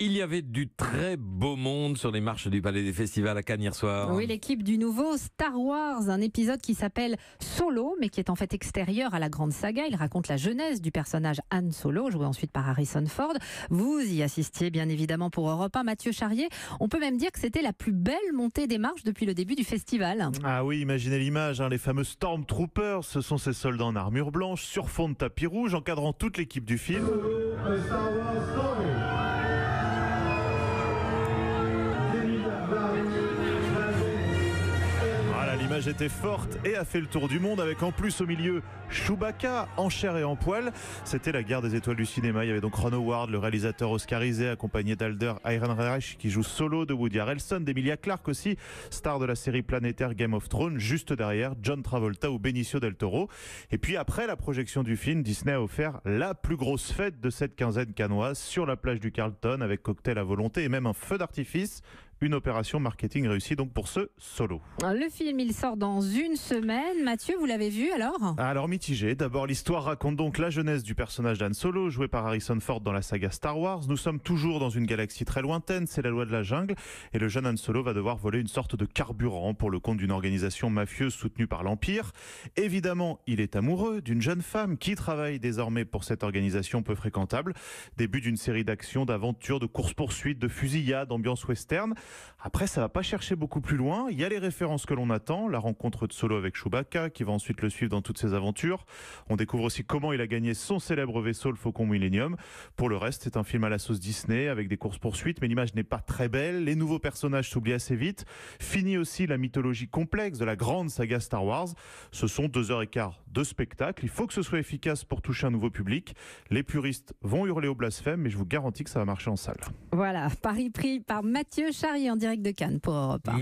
Il y avait du très beau monde sur les marches du Palais des Festivals à Cannes hier soir. Oui, l'équipe du nouveau Star Wars, un épisode qui s'appelle Solo, mais qui est en fait extérieur à la grande saga. Il raconte la jeunesse du personnage Han Solo, joué ensuite par Harrison Ford. Vous y assistiez bien évidemment pour Europe 1, Mathieu Charrier. On peut même dire que c'était la plus belle montée des marches depuis le début du festival. Ah oui, imaginez l'image, hein, les fameux Stormtroopers, ce sont ces soldats en armure blanche sur fond de tapis rouge, encadrant toute l'équipe du film. L'image était forte et a fait le tour du monde avec en plus au milieu Chewbacca en chair et en poil. C'était la guerre des étoiles du cinéma. Il y avait donc Ron Howard, le réalisateur oscarisé, accompagné d'Alder Ehrenreich qui joue solo de Woody Harrelson, d'Emilia Clark aussi, star de la série planétaire Game of Thrones, juste derrière John Travolta ou Benicio del Toro. Et puis après la projection du film, Disney a offert la plus grosse fête de cette quinzaine canoise sur la plage du Carlton avec cocktail à volonté et même un feu d'artifice une opération marketing réussie donc pour ce solo. Ah, le film, il sort dans une semaine. Mathieu, vous l'avez vu alors Alors mitigé. D'abord, l'histoire raconte donc la jeunesse du personnage d'Anne Solo, joué par Harrison Ford dans la saga Star Wars. Nous sommes toujours dans une galaxie très lointaine, c'est la loi de la jungle, et le jeune Anne Solo va devoir voler une sorte de carburant pour le compte d'une organisation mafieuse soutenue par l'Empire. Évidemment, il est amoureux d'une jeune femme qui travaille désormais pour cette organisation peu fréquentable. Début d'une série d'actions, d'aventures, de courses-poursuites, de fusillades, ambiance western. Après, ça va pas chercher beaucoup plus loin. Il y a les références que l'on attend, la rencontre de Solo avec Chewbacca, qui va ensuite le suivre dans toutes ses aventures. On découvre aussi comment il a gagné son célèbre vaisseau, le Faucon Millennium. Pour le reste, c'est un film à la sauce Disney, avec des courses-poursuites, mais l'image n'est pas très belle. Les nouveaux personnages s'oublient assez vite. Fini aussi la mythologie complexe de la grande saga Star Wars. Ce sont deux heures et quart de spectacle. Il faut que ce soit efficace pour toucher un nouveau public. Les puristes vont hurler au blasphème, mais je vous garantis que ça va marcher en salle. Voilà, pari pris par Mathieu Char et en direct de Cannes pour Europe 1.